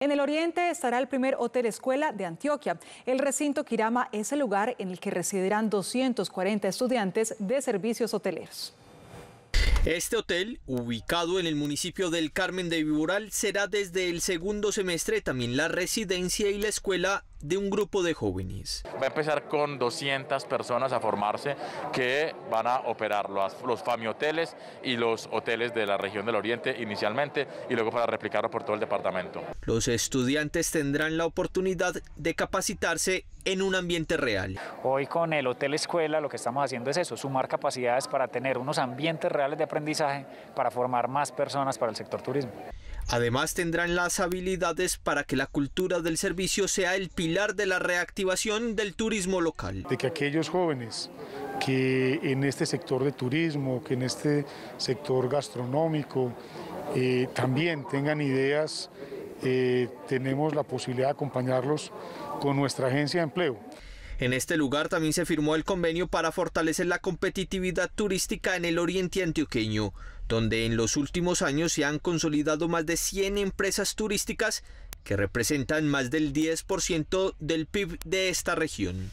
En el oriente estará el primer hotel escuela de Antioquia. El recinto Kirama es el lugar en el que residirán 240 estudiantes de servicios hoteleros. Este hotel, ubicado en el municipio del Carmen de Viboral, será desde el segundo semestre también la residencia y la escuela de un grupo de jóvenes. Va a empezar con 200 personas a formarse que van a operar los, FAMI hoteles y los hoteles de la región del Oriente inicialmente y luego para replicarlo por todo el departamento. Los estudiantes tendrán la oportunidad de capacitarse en un ambiente real. Hoy con el Hotel Escuela lo que estamos haciendo es eso, sumar capacidades para tener unos ambientes reales de aprendizaje para formar más personas para el sector turismo. Además tendrán las habilidades para que la cultura del servicio sea el pilar de la reactivación del turismo local. De que aquellos jóvenes que en este sector de turismo, que en este sector gastronómico, eh, también tengan ideas, eh, tenemos la posibilidad de acompañarlos con nuestra agencia de empleo. En este lugar también se firmó el convenio para fortalecer la competitividad turística en el oriente antioqueño, donde en los últimos años se han consolidado más de 100 empresas turísticas que representan más del 10% del PIB de esta región.